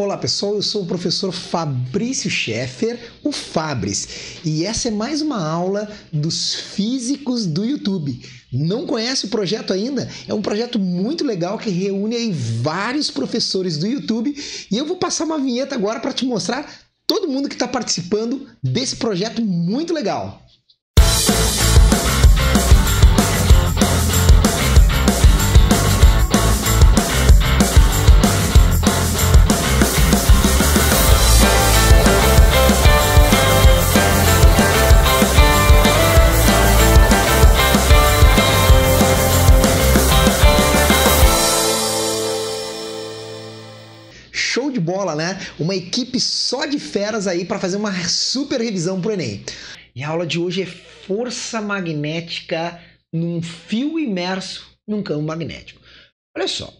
Olá pessoal, eu sou o professor Fabrício Schaeffer, o Fabris, e essa é mais uma aula dos físicos do YouTube. Não conhece o projeto ainda? É um projeto muito legal que reúne aí vários professores do YouTube e eu vou passar uma vinheta agora para te mostrar todo mundo que está participando desse projeto muito legal. bola, né? Uma equipe só de feras aí para fazer uma super revisão pro Enem. E a aula de hoje é força magnética num fio imerso num campo magnético. Olha só,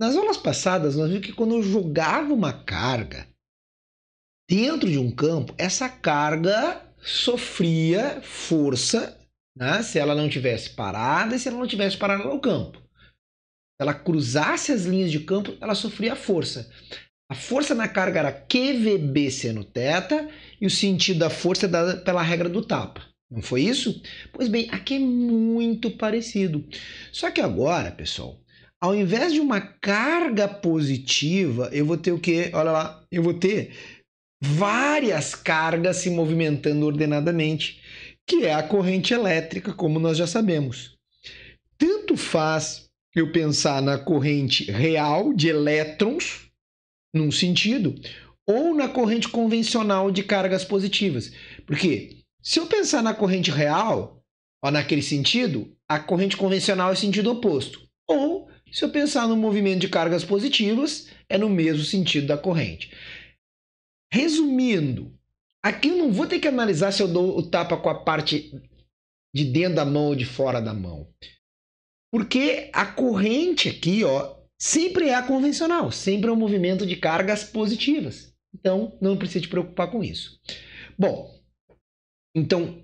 nas aulas passadas nós vimos que quando eu jogava uma carga dentro de um campo, essa carga sofria força né, se ela não tivesse parada e se ela não tivesse parada no campo. Se ela cruzasse as linhas de campo, ela sofria força. A força na carga era QVB seno θ e o sentido da força é dado pela regra do tapa. Não foi isso? Pois bem, aqui é muito parecido. Só que agora, pessoal, ao invés de uma carga positiva, eu vou ter o quê? Olha lá, eu vou ter várias cargas se movimentando ordenadamente, que é a corrente elétrica, como nós já sabemos. Tanto faz eu pensar na corrente real de elétrons, num sentido, ou na corrente convencional de cargas positivas. Porque se eu pensar na corrente real, ó, naquele sentido, a corrente convencional é sentido oposto. Ou se eu pensar no movimento de cargas positivas, é no mesmo sentido da corrente. Resumindo, aqui eu não vou ter que analisar se eu dou o tapa com a parte de dentro da mão ou de fora da mão. Porque a corrente aqui, ó, sempre é a convencional, sempre é um movimento de cargas positivas. Então, não precisa te preocupar com isso. Bom, então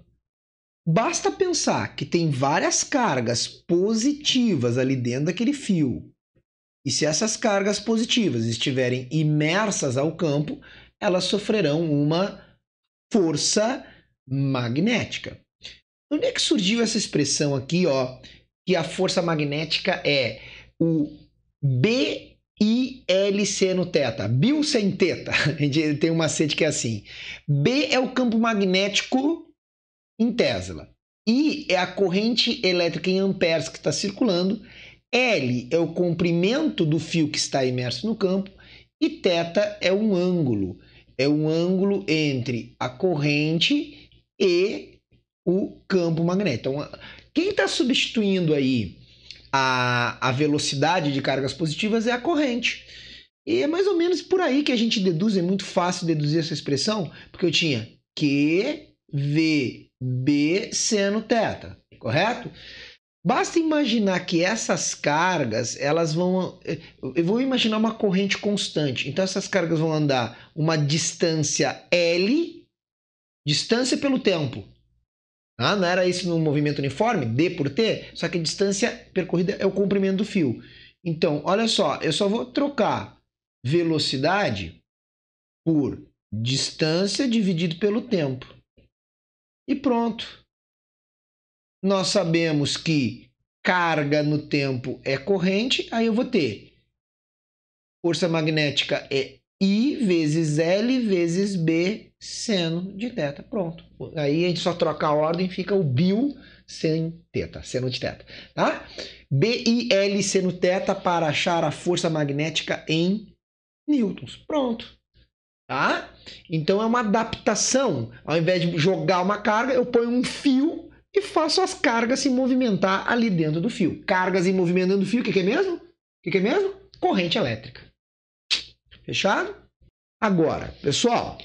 basta pensar que tem várias cargas positivas ali dentro daquele fio. E se essas cargas positivas estiverem imersas ao campo, elas sofrerão uma força magnética. Onde é que surgiu essa expressão aqui, ó, que a força magnética é o B BILC no teta, bil sem teta. Ele tem uma sede que é assim. B é o campo magnético em Tesla. I é a corrente elétrica em amperes que está circulando. L é o comprimento do fio que está imerso no campo. E teta é um ângulo. É um ângulo entre a corrente e o campo magnético. Então, quem está substituindo aí a, a velocidade de cargas positivas é a corrente. E é mais ou menos por aí que a gente deduz, é muito fácil deduzir essa expressão, porque eu tinha Q, V, B seno θ, correto? Basta imaginar que essas cargas, elas vão. Eu vou imaginar uma corrente constante. Então, essas cargas vão andar uma distância L, distância pelo tempo, ah, não era isso no movimento uniforme? D por T? Só que a distância percorrida é o comprimento do fio. Então, olha só, eu só vou trocar velocidade por distância dividido pelo tempo. E pronto. Nós sabemos que carga no tempo é corrente, aí eu vou ter força magnética é I vezes L vezes B seno de teta. Pronto. Aí a gente só troca a ordem, e fica o bil sem teta, seno de teta, tá? BIL seno teta para achar a força magnética em newtons. Pronto. Tá? Então é uma adaptação. Ao invés de jogar uma carga, eu ponho um fio e faço as cargas se movimentar ali dentro do fio. Cargas em movimento dentro do fio, o que, que é mesmo? O que, que é mesmo? Corrente elétrica. Fechado? Agora, pessoal,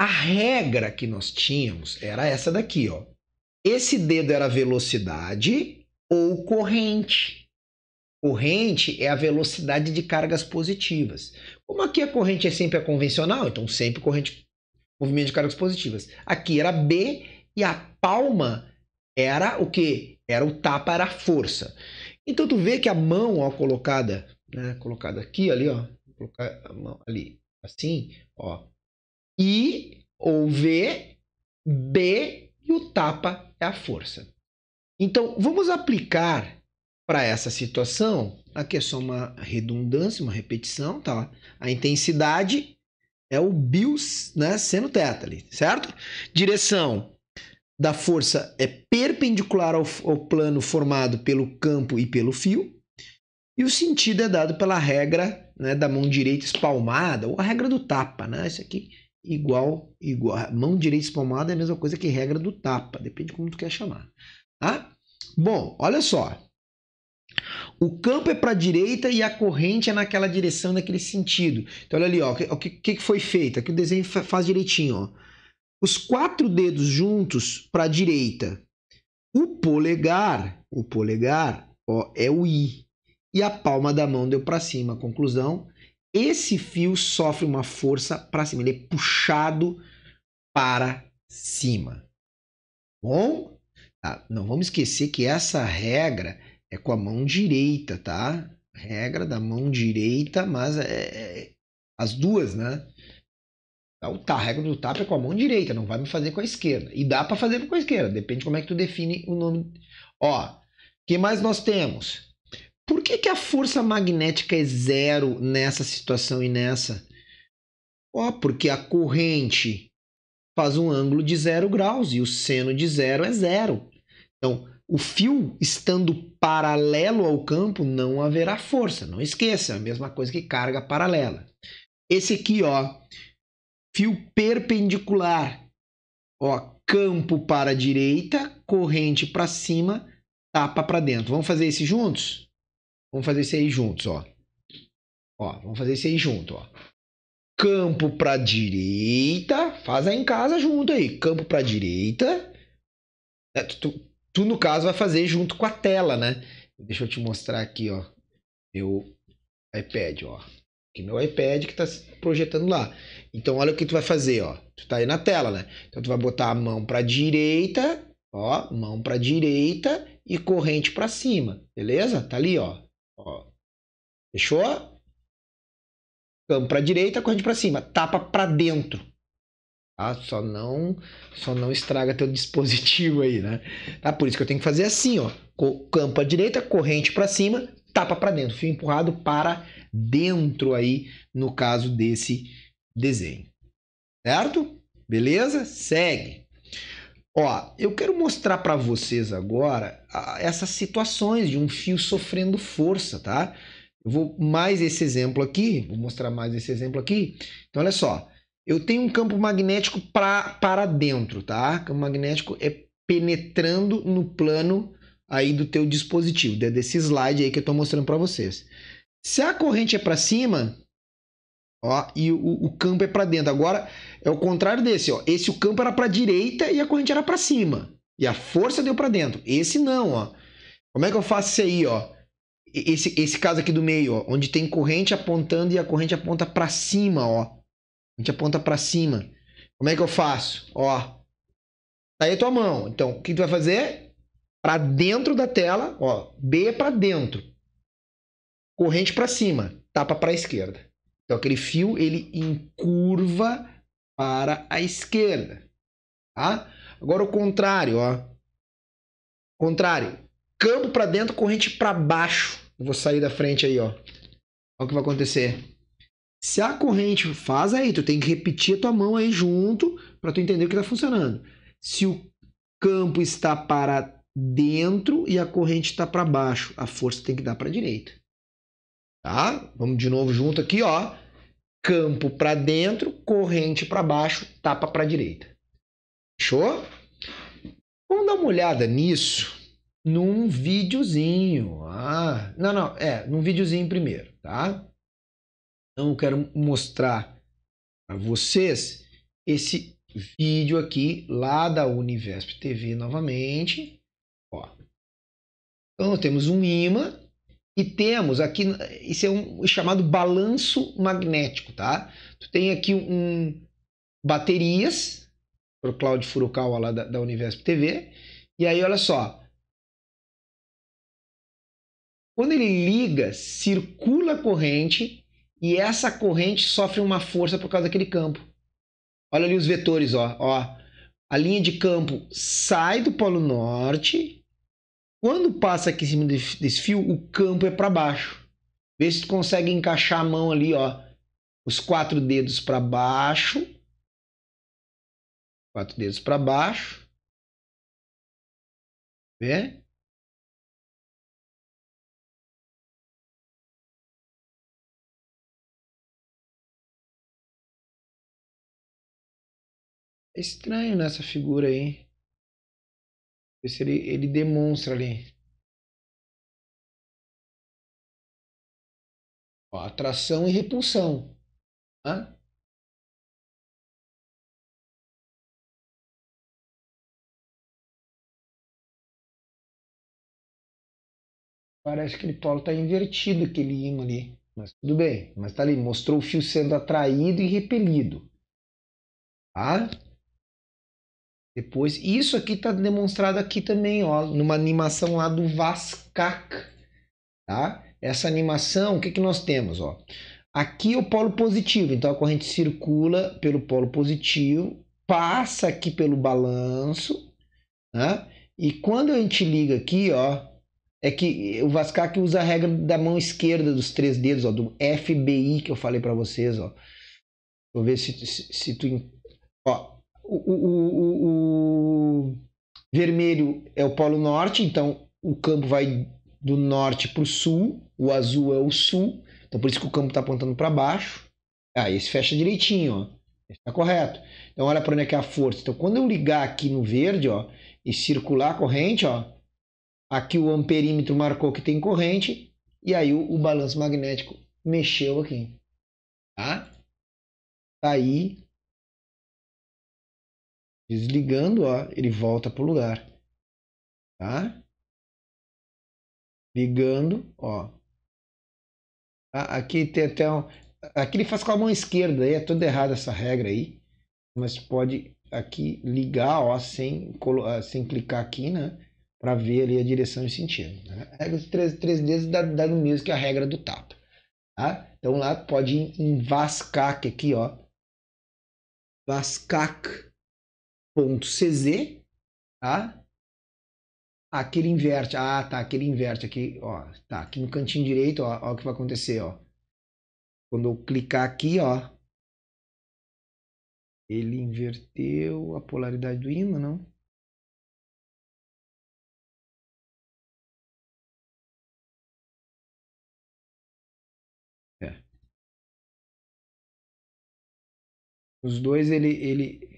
a regra que nós tínhamos era essa daqui, ó. Esse dedo era velocidade ou corrente. Corrente é a velocidade de cargas positivas. Como aqui a corrente é sempre a convencional, então sempre corrente movimento de cargas positivas. Aqui era B e a palma era o que? Era o tapa, era a força. Então tu vê que a mão ao colocada né, colocado aqui, ali, ó, Vou colocar a mão ali, assim, ó, I ou V, B e o tapa é a força. Então, vamos aplicar para essa situação, aqui é só uma redundância, uma repetição, tá? A intensidade é o bios, né, seno teta ali, certo? Direção da força é perpendicular ao, ao plano formado pelo campo e pelo fio. E o sentido é dado pela regra né, da mão direita espalmada, ou a regra do tapa, né? Isso aqui igual, igual. Mão direita espalmada é a mesma coisa que regra do tapa, depende de como tu quer chamar. Tá? Bom, olha só. O campo é para a direita e a corrente é naquela direção, naquele sentido. Então, olha ali, ó, o que, que foi feito? Aqui o desenho faz direitinho. Ó. Os quatro dedos juntos para a direita. O polegar, o polegar ó, é o I e a palma da mão deu para cima. Conclusão: esse fio sofre uma força para cima, ele é puxado para cima. Bom, tá? não vamos esquecer que essa regra é com a mão direita, tá? Regra da mão direita, mas é, é as duas, né? Então, tá, a regra do tapa é com a mão direita, não vai me fazer com a esquerda. E dá para fazer com a esquerda, depende como é que tu define o nome. Ó, que mais nós temos? Por que, que a força magnética é zero nessa situação e nessa? Ó, oh, porque a corrente faz um ângulo de zero graus e o seno de zero é zero. Então, o fio estando paralelo ao campo não haverá força. Não esqueça, é a mesma coisa que carga paralela. Esse aqui, ó, fio perpendicular, ó, campo para a direita, corrente para cima, tapa para dentro. Vamos fazer isso juntos? Vamos fazer isso aí juntos, ó. Ó, vamos fazer isso aí junto, ó. Campo para direita, faz aí em casa junto aí. Campo para direita. É, tu, tu, no caso, vai fazer junto com a tela, né? Deixa eu te mostrar aqui, ó. Meu iPad, ó. Aqui meu iPad que tá projetando lá. Então, olha o que tu vai fazer, ó. Tu tá aí na tela, né? Então, tu vai botar a mão para direita, ó. Mão para direita e corrente para cima, beleza? Tá ali, ó. Ó. Fechou? Campo para direita, corrente para cima. Tapa para dentro. Tá? Só não só não estraga teu dispositivo aí, né? Tá? Por isso que eu tenho que fazer assim, ó. Campo à direita, corrente para cima, tapa para dentro. Fio empurrado para dentro aí, no caso desse desenho. Certo? Beleza? Segue. Ó, eu quero mostrar para vocês agora essas situações de um fio sofrendo força, tá? Eu vou mais esse exemplo aqui, vou mostrar mais esse exemplo aqui. Então, olha só, eu tenho um campo magnético pra, para dentro, tá? Campo magnético é penetrando no plano aí do teu dispositivo, é desse slide aí que eu estou mostrando para vocês. Se a corrente é para cima, Ó, e o, o campo é para dentro. Agora é o contrário desse, ó. Esse o campo era para direita e a corrente era para cima. E a força deu para dentro. Esse não, ó. Como é que eu faço isso aí, ó? Esse, esse caso aqui do meio, ó, onde tem corrente apontando e a corrente aponta para cima, ó. A gente aponta para cima. Como é que eu faço? Ó. Tá aí a tua mão. Então, o que tu vai fazer? Para dentro da tela, ó. B é para dentro. Corrente para cima, tapa para esquerda. Então aquele fio ele encurva para a esquerda, tá? Agora o contrário, ó. Contrário. Campo para dentro, corrente para baixo. Eu vou sair da frente aí, ó. Olha o que vai acontecer. Se a corrente faz aí, tu tem que repetir a tua mão aí junto para tu entender o que tá funcionando. Se o campo está para dentro e a corrente está para baixo, a força tem que dar para direita. Tá? Vamos de novo junto aqui, ó campo para dentro, corrente para baixo, tapa para direita. Fechou? Vamos dar uma olhada nisso num videozinho. Ah, não, não, é, num videozinho primeiro, tá? Então eu quero mostrar para vocês esse vídeo aqui lá da Univesp TV novamente. Ó. Então temos um imã e temos aqui, isso é um chamado balanço magnético, tá? Tu tem aqui um baterias para o Cláudio Furukawa lá da, da TV. E aí, olha só. Quando ele liga, circula a corrente e essa corrente sofre uma força por causa daquele campo. Olha ali os vetores, ó, ó. A linha de campo sai do polo norte quando passa aqui em cima desse fio, o campo é para baixo. Vê se tu consegue encaixar a mão ali, ó. Os quatro dedos para baixo. Quatro dedos para baixo. Vê? É estranho nessa figura aí. Isso ele, ele demonstra ali. Ó, atração e repulsão. Parece que ele polo está invertido aquele ímã ali. Mas tudo bem. Mas tá ali, mostrou o fio sendo atraído e repelido. Tá? Depois, e isso aqui está demonstrado aqui também, ó, numa animação lá do Vascac, tá? Essa animação, o que, que nós temos, ó? Aqui é o polo positivo, então a corrente circula pelo polo positivo, passa aqui pelo balanço, né? E quando a gente liga aqui, ó, é que o Vascac usa a regra da mão esquerda dos três dedos, ó, do FBI que eu falei para vocês, ó. Vou ver se, se, se tu... Ó, o, o, o, vermelho é o Polo Norte, então o campo vai do norte para o sul, o azul é o sul, então por isso que o campo está apontando para baixo. Ah, esse fecha direitinho, ó. Está correto. Então olha para onde é que é a força. Então quando eu ligar aqui no verde, ó, e circular a corrente, ó, aqui o amperímetro marcou que tem corrente e aí o, o balanço magnético mexeu aqui, Tá, tá aí Desligando, ó, ele volta para o lugar. Tá? Ligando, ó. Ah, aqui tem até um... Aqui ele faz com a mão esquerda, aí é toda errada essa regra aí. Mas pode aqui ligar, ó, sem, ah, sem clicar aqui, né? Para ver ali a direção e sentido. Né? A regra dos três três dedos dá, dá no mesmo que a regra do tapa. Tá? Então lá pode em que aqui, ó. Vascac .cz, tá? Aqui ele inverte. Ah, tá, aqui ele inverte aqui, ó. Tá, aqui no cantinho direito, ó, ó o que vai acontecer, ó. Quando eu clicar aqui, ó, ele inverteu a polaridade do ímã, não? É. Os dois ele ele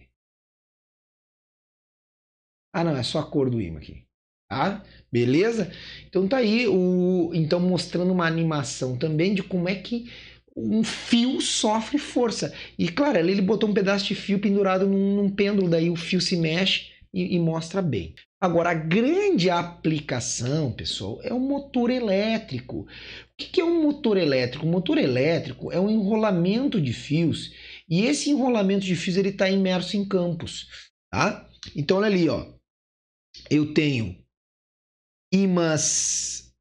ah, não, é só a cor do ímã aqui. Tá? Beleza? Então tá aí o então mostrando uma animação também de como é que um fio sofre força. E claro, ele botou um pedaço de fio pendurado num, num pêndulo, daí o fio se mexe e, e mostra bem. Agora, a grande aplicação, pessoal, é o motor elétrico. O que é um motor elétrico? O motor elétrico é um enrolamento de fios e esse enrolamento de fios ele está imerso em campos, tá? Então, olha ali, ó eu tenho imãs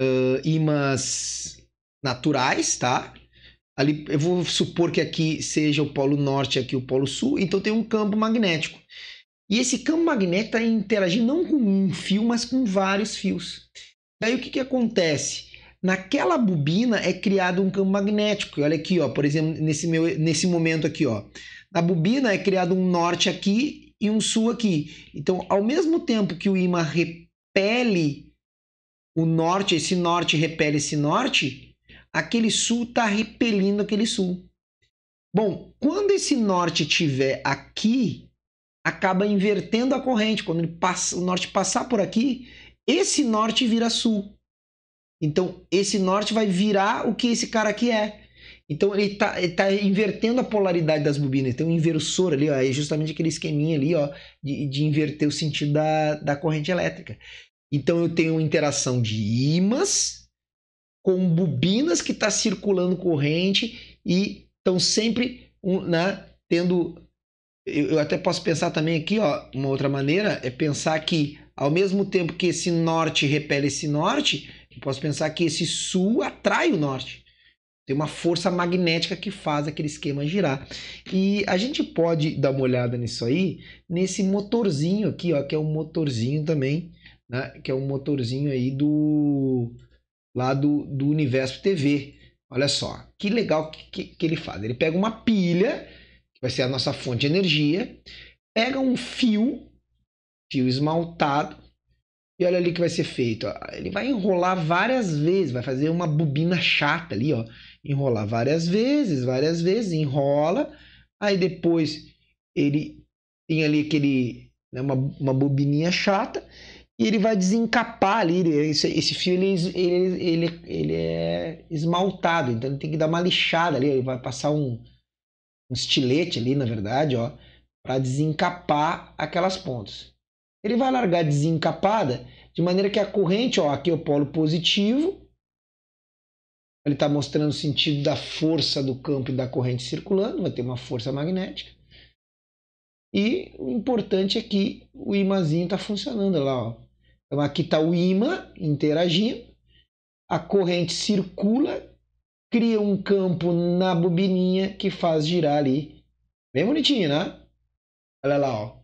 uh, imãs naturais, tá? Ali, eu vou supor que aqui seja o polo norte aqui o polo sul, então tem um campo magnético. E esse campo magnético está interagindo não com um fio, mas com vários fios. Daí o que, que acontece? Naquela bobina é criado um campo magnético. Olha aqui, ó, por exemplo, nesse, meu, nesse momento aqui, ó. Na bobina é criado um norte aqui e um sul aqui. Então, ao mesmo tempo que o imã repele o norte, esse norte repele esse norte, aquele sul está repelindo aquele sul. Bom, quando esse norte tiver aqui, acaba invertendo a corrente. Quando passa, o norte passar por aqui, esse norte vira sul. Então, esse norte vai virar o que esse cara aqui é. Então ele está tá invertendo a polaridade das bobinas. Tem um inversor ali, ó, é justamente aquele esqueminha ali, ó, de, de inverter o sentido da, da corrente elétrica. Então eu tenho interação de ímãs com bobinas que está circulando corrente e estão sempre né, tendo. Eu, até posso pensar também aqui, ó, uma outra maneira é pensar que ao mesmo tempo que esse norte repele esse norte, eu posso pensar que esse sul atrai o norte. Tem uma força magnética que faz aquele esquema girar. E a gente pode dar uma olhada nisso aí, nesse motorzinho aqui, ó, que é um motorzinho também, né? Que é um motorzinho aí do lado do, do Universo TV. Olha só, que legal que, que, que ele faz. Ele pega uma pilha, que vai ser a nossa fonte de energia, pega um fio, fio esmaltado, e olha ali que vai ser feito. Ó. Ele vai enrolar várias vezes, vai fazer uma bobina chata ali, ó. Enrolar várias vezes, várias vezes, enrola. Aí depois ele tem ali aquele. Né, uma, uma bobininha chata. E ele vai desencapar ali. Esse, esse fio ele, ele, ele, ele é esmaltado, então ele tem que dar uma lixada ali. Ele vai passar um, um estilete ali, na verdade, ó, para desencapar aquelas pontas. Ele vai largar desencapada, de maneira que a corrente, ó, aqui é o polo positivo, ele está mostrando o sentido da força do campo e da corrente circulando, vai ter uma força magnética. E o importante é que o imãzinho está funcionando lá. Ó. Então aqui está o imã interagindo, a corrente circula, cria um campo na bobininha que faz girar ali. Bem bonitinho, né? Olha lá, ó.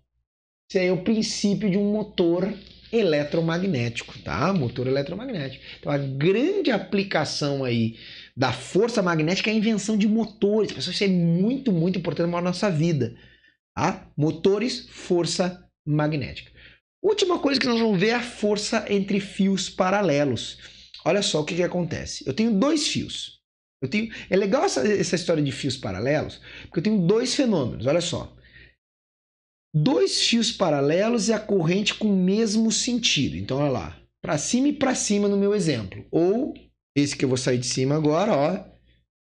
Isso aí é o princípio de um motor eletromagnético, tá? Motor eletromagnético. Então a grande aplicação aí da força magnética é a invenção de motores. Pessoal, isso é muito, muito importante na nossa vida, tá? Motores, força magnética. Última coisa que nós vamos ver é a força entre fios paralelos. Olha só o que, que acontece. Eu tenho dois fios. Eu tenho... É legal essa, essa história de fios paralelos, porque eu tenho dois fenômenos. Olha só dois fios paralelos e a corrente com o mesmo sentido. Então, olha lá, para cima e para cima no meu exemplo. Ou esse que eu vou sair de cima agora, ó,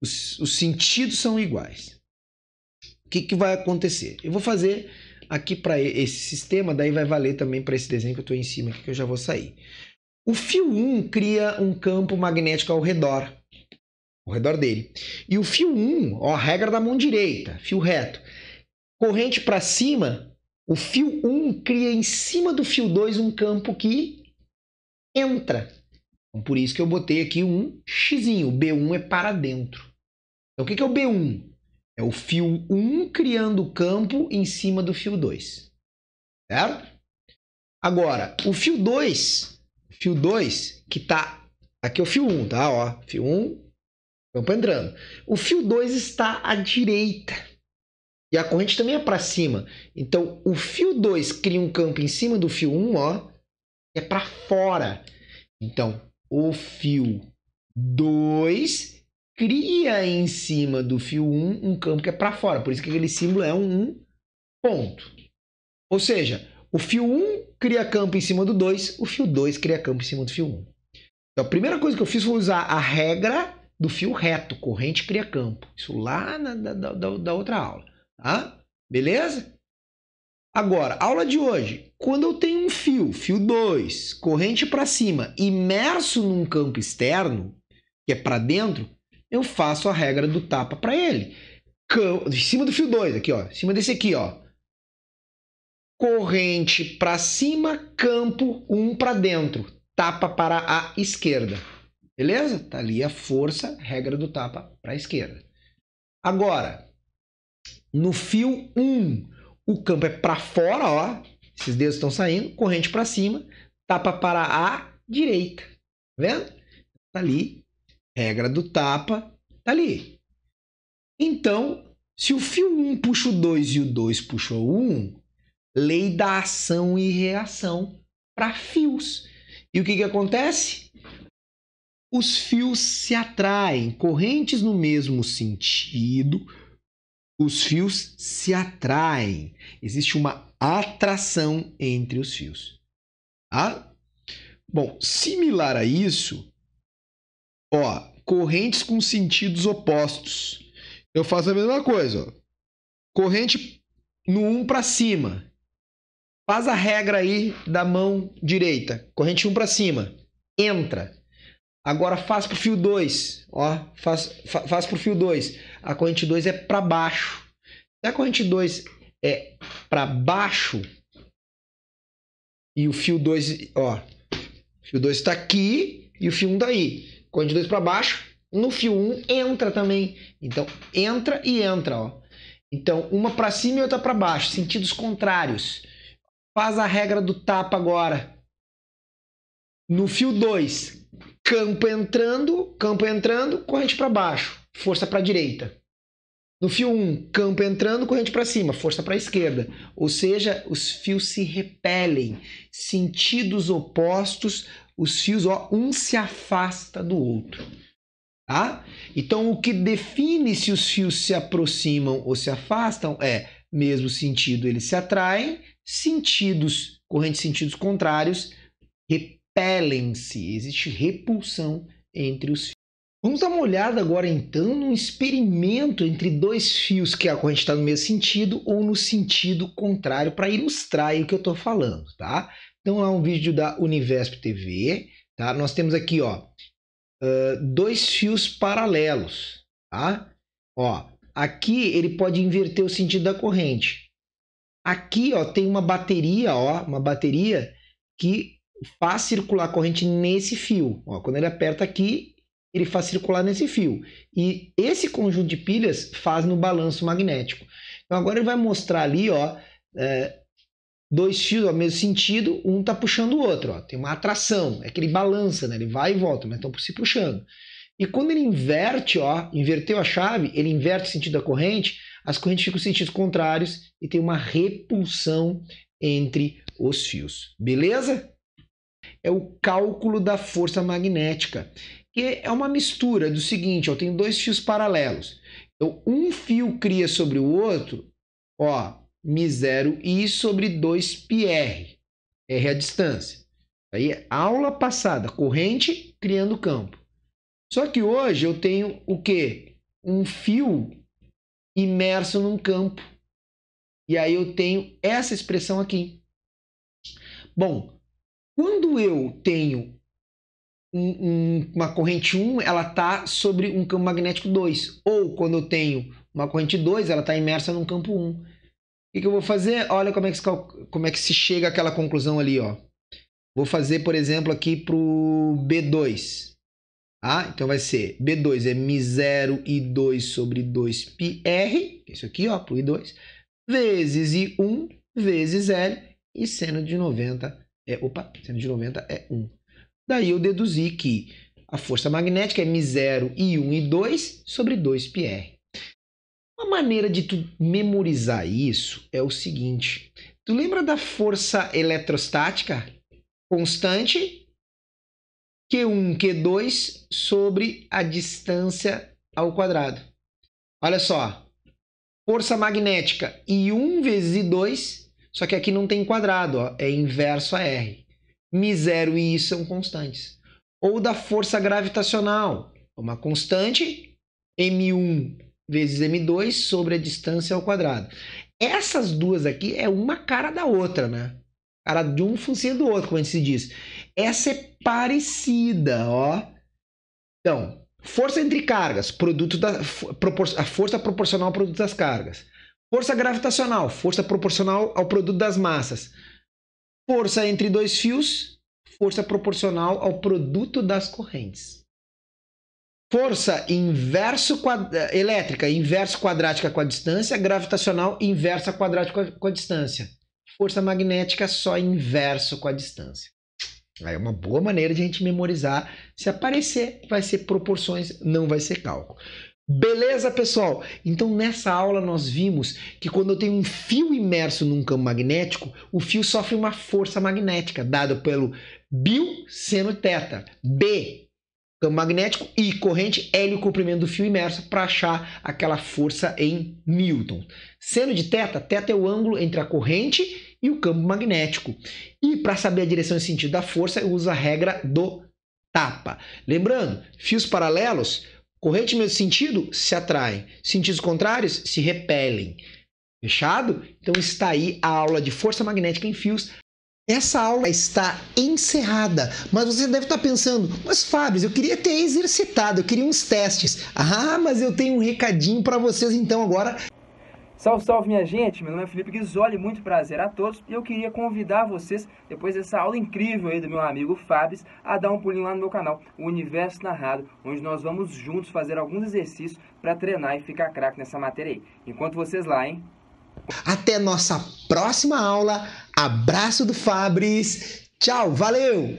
os, os sentidos são iguais. O que, que vai acontecer? Eu vou fazer aqui para esse sistema, daí vai valer também para esse desenho que eu estou em cima aqui, que eu já vou sair. O fio 1 cria um campo magnético ao redor, ao redor dele. E o fio 1, ó, a regra da mão direita, fio reto. Corrente para cima o fio 1 um cria em cima do fio 2 um campo que entra. Então, por isso que eu botei aqui um x. O B1 é para dentro. Então, o que é o B1? É o fio 1 um criando campo em cima do fio 2. Certo? Agora, o fio 2, fio 2 que está aqui é o fio 1, um, tá? Ó, fio 1, um, campo entrando. O fio 2 está à direita. E a corrente também é para cima. Então, o fio 2 cria um campo em cima do fio 1, um, ó, é para fora. Então, o fio 2 cria em cima do fio 1 um, um campo que é para fora. Por isso que aquele símbolo é um, ponto. Ou seja, o fio 1 cria campo em cima do 2, o fio 2 cria campo em cima do fio 1. Então, a primeira coisa que eu fiz foi usar a regra do fio reto, corrente cria campo. Isso lá na, da, da, da outra aula. Tá? Beleza? Agora, aula de hoje. Quando eu tenho um fio, fio 2, corrente para cima, imerso num campo externo, que é para dentro, eu faço a regra do tapa para ele. Cam... Em cima do fio 2 aqui, ó, em cima desse aqui, ó. Corrente para cima, campo 1 um para dentro, tapa para a esquerda. Beleza? Tá ali a força, regra do tapa para a esquerda. Agora, no fio 1, o campo é para fora, ó. Esses dedos estão saindo, corrente para cima, tapa para a direita. Tá vendo? Tá ali. Regra do tapa, tá ali. Então, se o fio 1 puxa o 2 e o 2 puxa o 1, lei da ação e reação para fios. E o que, que acontece? Os fios se atraem, correntes no mesmo sentido os fios se atraem. Existe uma atração entre os fios. Tá? Bom, similar a isso, ó, correntes com sentidos opostos. Eu faço a mesma coisa, ó. Corrente no 1 um para cima. Faz a regra aí da mão direita. Corrente 1 um para cima. Entra. Agora faz pro fio 2, ó, faz, fa, faz pro fio 2. A corrente 2 é para baixo. Se a corrente 2 é para baixo e o fio 2, ó, fio 2 está aqui e o fio 1 um daí. Tá corrente 2 para baixo, no fio 1 um entra também. Então entra e entra, ó. Então uma para cima e outra para baixo, sentidos contrários. Faz a regra do tapa agora. No fio 2, campo entrando, campo entrando, corrente para baixo, força para a direita. No fio 1, um, campo entrando, corrente para cima, força para a esquerda. Ou seja, os fios se repelem, sentidos opostos, os fios, ó, um se afasta do outro. Tá? Então, o que define se os fios se aproximam ou se afastam é mesmo sentido eles se atraem, sentidos, correntes sentidos contrários, repelem repelem-se, existe repulsão entre os fios. Vamos dar uma olhada agora então num experimento entre dois fios que a corrente está no mesmo sentido ou no sentido contrário para ilustrar o que eu estou falando, tá? Então é um vídeo da Univesp TV, tá? Nós temos aqui, ó, dois fios paralelos, tá? Ó, aqui ele pode inverter o sentido da corrente. Aqui, ó, tem uma bateria, ó, uma bateria que faz circular a corrente nesse fio. Ó, quando ele aperta aqui, ele faz circular nesse fio. E esse conjunto de pilhas faz no balanço magnético. Então agora ele vai mostrar ali, ó, é, dois fios ao mesmo sentido, um está puxando o outro. Ó. Tem uma atração, é que ele balança, né? ele vai e volta, mas estão se puxando. E quando ele inverte, ó, inverteu a chave, ele inverte o sentido da corrente, as correntes ficam em sentidos contrários e tem uma repulsão entre os fios. Beleza? é o cálculo da força magnética, que é uma mistura do seguinte: eu tenho dois fios paralelos. Então, um fio cria sobre o outro, ó, mi0 i sobre 2πr. R é a distância. Aí, aula passada, corrente criando campo. Só que hoje eu tenho o quê? Um fio imerso num campo. E aí eu tenho essa expressão aqui. Bom, quando eu tenho um, um, uma corrente 1, ela está sobre um campo magnético 2. Ou quando eu tenho uma corrente 2, ela está imersa num campo 1. O que, que, eu vou fazer? Olha como é, que se, como é que se chega àquela conclusão ali. Ó. Vou fazer, por exemplo, aqui para o B2. Tá? Então vai ser B2 é Mi0 I2 sobre 2πr, é isso aqui para o I2, vezes I1 vezes L e seno de 90 é, opa, 90 é 1. Daí eu deduzi que a força magnética é M0, I1 e 2 sobre 2πr. Uma maneira de tu memorizar isso é o seguinte. Tu lembra da força eletrostática constante? Q1, Q2 sobre a distância ao quadrado. Olha só. Força magnética I1 vezes I2 só que aqui não tem quadrado, ó, é inverso a R. Mi zero e I são constantes. Ou da força gravitacional, é uma constante, M1 vezes M2 sobre a distância ao quadrado. Essas duas aqui é uma cara da outra, né? Cara de um funciona do outro, como a gente se diz. Essa é parecida, ó. Então, força entre cargas, produto da, a força proporcional ao produto das cargas. Força gravitacional, força proporcional ao produto das massas. Força entre dois fios, força proporcional ao produto das correntes. Força inverso quadra, elétrica, inverso quadrática com a distância, gravitacional inversa quadrática com a distância. Força magnética só inverso com a distância. é uma boa maneira de a gente memorizar. Se aparecer, vai ser proporções, não vai ser cálculo. Beleza, pessoal? Então nessa aula nós vimos que quando eu tenho um fio imerso num campo magnético, o fio sofre uma força magnética dada pelo seno teta, B, campo magnético e corrente L o comprimento do fio imerso para achar aquela força em newton. Seno de teta, teta é o ângulo entre a corrente e o campo magnético. E para saber a direção e sentido da força, eu uso a regra do tapa. Lembrando, fios paralelos Corrente e mesmo sentido se atraem, sentidos contrários se repelem. Fechado? Então está aí a aula de força magnética em fios. Essa aula está encerrada, mas você deve estar pensando, mas Fábio, eu queria ter exercitado, eu queria uns testes. Ah, mas eu tenho um recadinho para vocês então agora Salve, salve minha gente! Meu nome é Felipe Gisoli, muito prazer a todos e eu queria convidar vocês, depois dessa aula incrível aí do meu amigo Fabs, a dar um pulinho lá no meu canal, o Universo Narrado, onde nós vamos juntos fazer alguns exercícios para treinar e ficar craque nessa matéria aí. Enquanto vocês lá, hein? Até nossa próxima aula, abraço do Fabris, tchau, valeu!